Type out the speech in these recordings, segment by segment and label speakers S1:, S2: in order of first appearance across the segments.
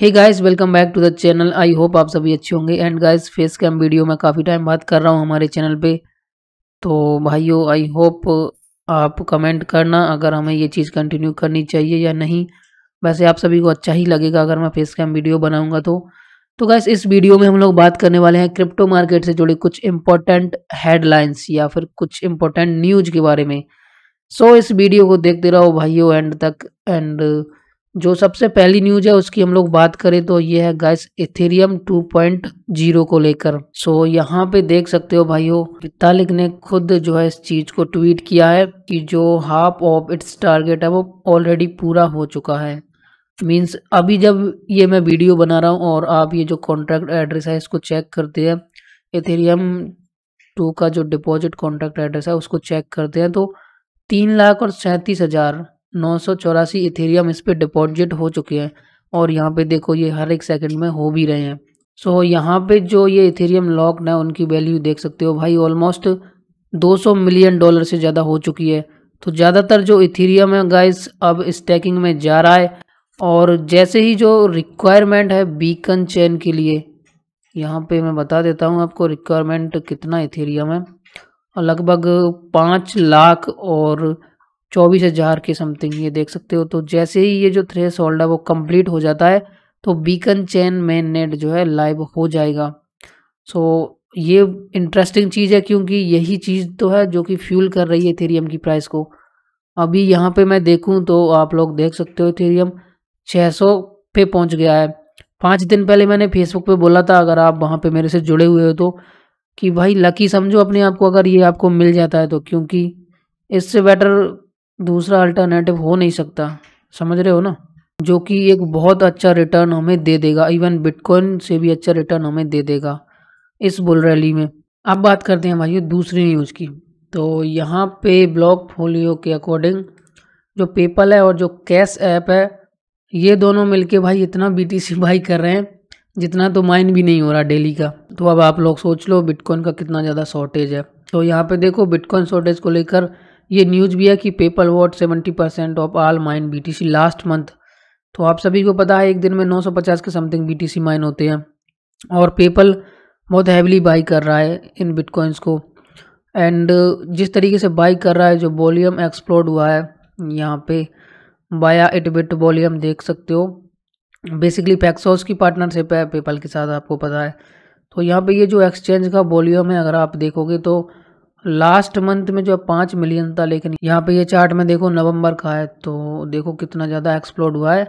S1: hey guys welcome back to the channel I hope आप सभी अच्छे होंगे and guys face cam video में काफ़ी टाइम बात कर रहा हूँ हमारे चैनल पे तो भाइयों आई होप आप कमेंट करना अगर हमें ये चीज़ कंटिन्यू करनी चाहिए या नहीं वैसे आप सभी को अच्छा ही लगेगा अगर मैं फेस कैम वीडियो बनाऊँगा तो तो गाइस इस वीडियो में हम लोग बात करने वाले हैं क्रिप्टो मार्केट से जुड़े कुछ इम्पोर्टेंट हेडलाइंस या फिर कुछ इम्पोर्टेंट न्यूज़ के बारे में सो so, इस वीडियो को देखते रहो भाइयों एंड तक एंड जो सबसे पहली न्यूज है उसकी हम लोग बात करें तो ये है गैस इथेरियम 2.0 को लेकर सो यहाँ पे देख सकते हो भाइयों तालिक ने खुद जो है इस चीज को ट्वीट किया है कि जो हाफ ऑफ इट्स टारगेट है वो ऑलरेडी पूरा हो चुका है मीन्स अभी जब ये मैं वीडियो बना रहा हूँ और आप ये जो कॉन्ट्रैक्ट एड्रेस है इसको चेक करते हैं इथेरियम टू का जो डिपोजिट कॉन्ट्रैक्ट एड्रेस है उसको चेक करते हैं तो तीन लाख और सैंतीस हज़ार नौ सौ चौरासी इथेरियम इस पर डिपॉजिट हो चुके हैं और यहाँ पे देखो ये हर एक सेकंड में हो भी रहे हैं सो so, यहाँ पे जो ये इथेरियम लॉक्ड है उनकी वैल्यू देख सकते हो भाई ऑलमोस्ट 200 मिलियन डॉलर से ज़्यादा हो चुकी है तो ज़्यादातर जो इथेरियम है गाइस अब स्टैकिंग में जा रहा है और जैसे ही जो रिक्वायरमेंट है बीकन चेन के लिए यहाँ पे मैं बता देता हूँ आपको रिक्वायरमेंट कितना इथेरियम है लगभग पाँच लाख और चौबीस हज़ार के समथिंग ये देख सकते हो तो जैसे ही ये जो थ्रेस होल्ड है वो कंप्लीट हो जाता है तो बीकन चैन मेन नेट जो है लाइव हो जाएगा सो ये इंटरेस्टिंग चीज़ है क्योंकि यही चीज़ तो है जो कि फ्यूल कर रही है थेरियम की प्राइस को अभी यहाँ पे मैं देखूँ तो आप लोग देख सकते हो थेरियम सौ पे पहुँच गया है पाँच दिन पहले मैंने फेसबुक पर बोला था अगर आप वहाँ पर मेरे से जुड़े हुए हो तो कि भाई लकी समझो अपने आप को अगर ये आपको मिल जाता है तो क्योंकि इससे बेटर दूसरा अल्टरनेटिव हो नहीं सकता समझ रहे हो ना जो कि एक बहुत अच्छा रिटर्न हमें दे देगा इवन बिटकॉइन से भी अच्छा रिटर्न हमें दे देगा इस बुल रैली में अब बात करते हैं भाई दूसरी न्यूज़ की तो यहाँ पे ब्लॉक फोलियो के अकॉर्डिंग जो पेपल है और जो कैश ऐप है ये दोनों मिलके भाई इतना बीटीसी बाई कर रहे हैं जितना तो माइन भी नहीं हो रहा डेली का तो अब आप लोग सोच लो बिटकॉइन का कितना ज़्यादा शॉर्टेज है तो यहाँ पे देखो बिटकॉइन शॉर्टेज को लेकर ये न्यूज़ भी है कि PayPal what seventy percent of all mine BTC last month तो आप सभी को पता है एक दिन में 950 के समथिंग बीटीसी माइन होते हैं और पेपल बहुत हैवली बाई कर रहा है इन बिटकॉइंस को एंड uh, जिस तरीके से बाई कर रहा है जो वॉल्यूम एक्सप्लोड हुआ है यहाँ पे बाया इट बिट वॉल्यूम देख सकते हो बेसिकली पैक्सोस की पार्टनरशिप है पेपल के साथ आपको पता है तो यहाँ पे ये जो एक्सचेंज का वॉल्यूम है अगर आप देखोगे तो लास्ट मंथ में जो पाँच मिलियन था लेकिन यहाँ पे ये चार्ट में देखो नवंबर का है तो देखो कितना ज़्यादा एक्सप्लोड हुआ है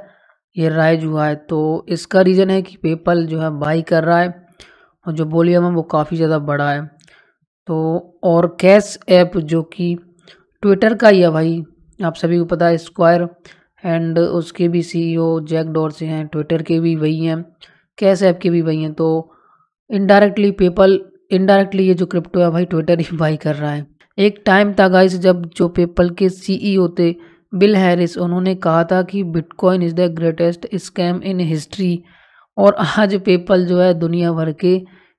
S1: ये राइज हुआ है तो इसका रीज़न है कि पेपल जो है बाई कर रहा है और जो बोलियम है वो काफ़ी ज़्यादा बड़ा है तो और कैश ऐप जो कि ट्विटर का ही है भाई आप सभी को पता है स्क्वायर एंड उसके भी सीईओ जैक डोर से हैं ट्विटर के भी वही हैं कैश ऐप के भी वही हैं तो इनडायरेक्टली पेपल इनडायरेक्टली ये जो क्रिप्टो है भाई ट्विटर ही बाई कर रहा है एक टाइम था गाइस जब जो पेपल के सीईओ e थे बिल हैरिस उन्होंने कहा था कि bitcoin is the greatest scam in history और आज पेपल जो है दुनिया भर के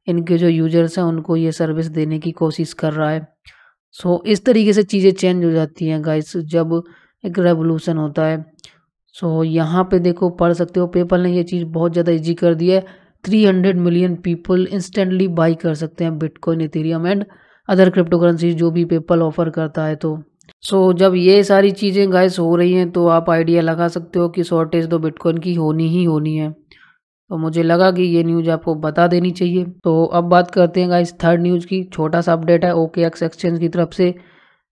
S1: इनके जो यूजर्स हैं उनको ये सर्विस देने की कोशिश कर रहा है सो so, इस तरीके से चीज़ें चेंज हो जाती हैं गाइस जब एक रेवोल्यूशन होता है सो so, यहाँ पे देखो पढ़ सकते हो पेपल ने ये चीज़ बहुत ज़्यादा इजी कर दी है 300 मिलियन पीपल इंस्टेंटली बाई कर सकते हैं bitcoin ethereum and other cryptocurrency जो भी पेपल ऑफर करता है तो सो so, जब ये सारी चीज़ें गाइस हो रही हैं तो आप आइडिया लगा सकते हो कि शॉर्टेज तो बिटकॉइन की होनी ही होनी है तो मुझे लगा कि ये न्यूज़ आपको बता देनी चाहिए तो अब बात करते हैं गाइस थर्ड न्यूज़ की छोटा सा अपडेट है ओके एक्स एक्सचेंज की तरफ से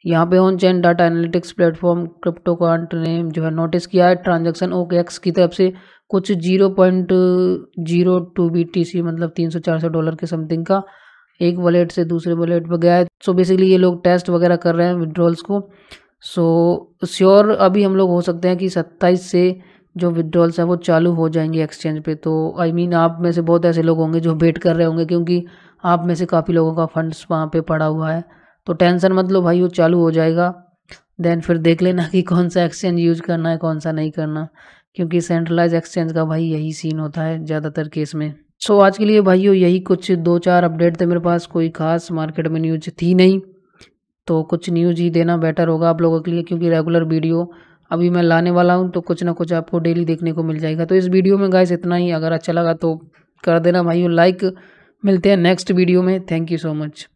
S1: यहाँ पे on chain data analytics platform CryptoQuant ने जो है नोटिस किया है ट्रांजेक्शन ओके एक्स की तरफ से कुछ zero point zero two B T C मतलब तीन सौ चार सौ डॉलर के समथिंग का एक वॉलेट से दूसरे वॉलेट पर गया है सो बेसिकली ये लोग टेस्ट वगैरह कर रहे हैं विड्रॉल्स को सो so, श्योर अभी हम लोग हो सकते हैं कि सत्ताईस से जो विड्रॉल्स हैं वो चालू हो जाएंगे एक्सचेंज पे तो आई I मीन mean, आप में से बहुत ऐसे लोग होंगे जो वेट कर रहे होंगे क्योंकि आप में से काफ़ी लोगों का फंड्स वहाँ पे पड़ा हुआ है तो टेंशन मत लो भाई वो चालू हो जाएगा देन फिर देख लेना कि कौन सा एक्सचेंज यूज करना है कौन सा नहीं करना क्योंकि सेंट्रलाइज एक्सचेंज का भाई यही सीन होता है ज़्यादातर केस में सो so, आज के लिए भाइयों यही कुछ दो चार अपडेट थे मेरे पास कोई खास मार्केट में न्यूज थी नहीं तो कुछ न्यूज ही देना बेटर होगा आप लोगों के लिए क्योंकि रेगुलर वीडियो अभी मैं लाने वाला हूँ तो कुछ ना कुछ आपको डेली देखने को मिल जाएगा तो इस वीडियो में गाइस इतना ही अगर अच्छा लगा तो कर देना भाइयों लाइक मिलते हैं नेक्स्ट वीडियो में थैंक यू सो मच